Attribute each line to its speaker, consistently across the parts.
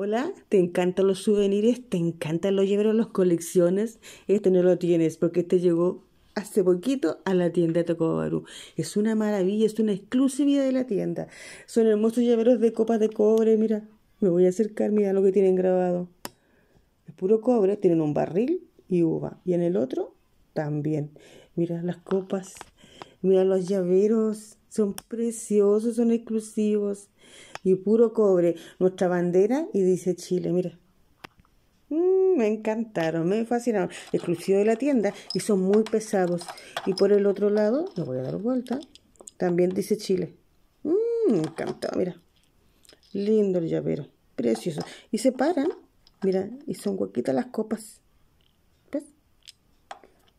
Speaker 1: Hola, ¿te encantan los souvenirs? ¿Te encantan los llaveros, las colecciones? Este no lo tienes porque este llegó hace poquito a la tienda de Tocobaru. Es una maravilla, es una exclusividad de la tienda. Son hermosos llaveros de copas de cobre, mira. Me voy a acercar, mira lo que tienen grabado. Es puro cobre, tienen un barril y uva. Y en el otro también. Mira las copas, mira los llaveros. Son preciosos, son exclusivos y puro cobre nuestra bandera y dice Chile, mira. Mm, me encantaron, me fascinaron. Exclusivo de la tienda y son muy pesados. Y por el otro lado, le voy a dar vuelta, también dice Chile. Mm, me encantó, mira. Lindo el llavero, precioso. Y se paran, mira, y son huequitas las copas. ¿Ves?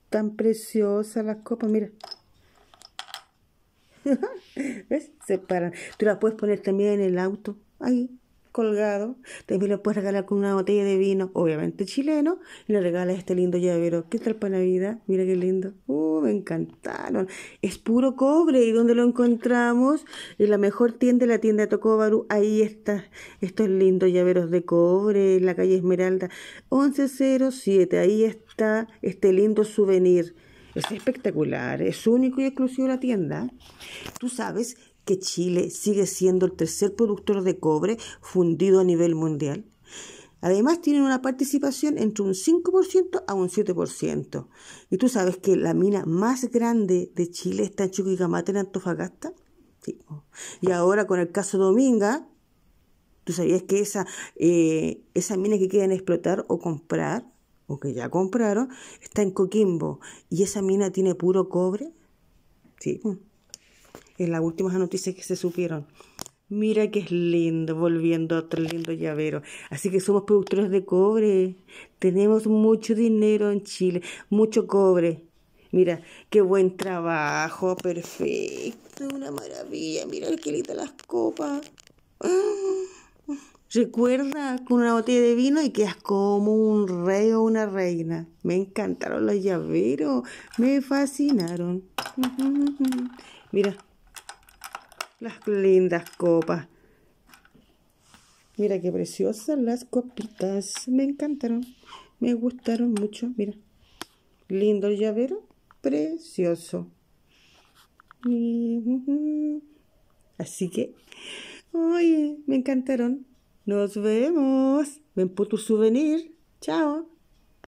Speaker 1: Tan preciosas las copas, mira. ¿Ves? Se Tú la puedes poner también en el auto, ahí, colgado. También lo puedes regalar con una botella de vino, obviamente chileno, y le regalas este lindo llavero. ¿Qué tal para la vida, Mira qué lindo. ¡Uh, me encantaron! Es puro cobre. ¿Y dónde lo encontramos? En la mejor tienda, la tienda de Tocobaru. Ahí está. Estos lindos llaveros de cobre en la calle Esmeralda. 1107. Ahí está este lindo souvenir. Es espectacular, es único y exclusivo la tienda. Tú sabes que Chile sigue siendo el tercer productor de cobre fundido a nivel mundial. Además, tienen una participación entre un 5% a un 7%. Y tú sabes que la mina más grande de Chile está en Chuquicamata, en Antofagasta. Sí. Y ahora con el caso Dominga, ¿tú sabías que esa, eh, esa mina que quieren explotar o comprar o que ya compraron, está en Coquimbo y esa mina tiene puro cobre. Sí, en las últimas noticias que se supieron. Mira que es lindo, volviendo a otro lindo llavero. Así que somos productores de cobre. Tenemos mucho dinero en Chile, mucho cobre. Mira, qué buen trabajo, perfecto, una maravilla. Mira qué linda las copas. Ah, recuerda con una botella de vino y quedas como un rey o una reina. Me encantaron los llaveros, me fascinaron. Mira, las lindas copas. Mira qué preciosas las copitas. Me encantaron, me gustaron mucho. Mira, lindo el llavero, precioso. Así que, oye, me encantaron. Nos vemos. Ven por tu souvenir. Chao.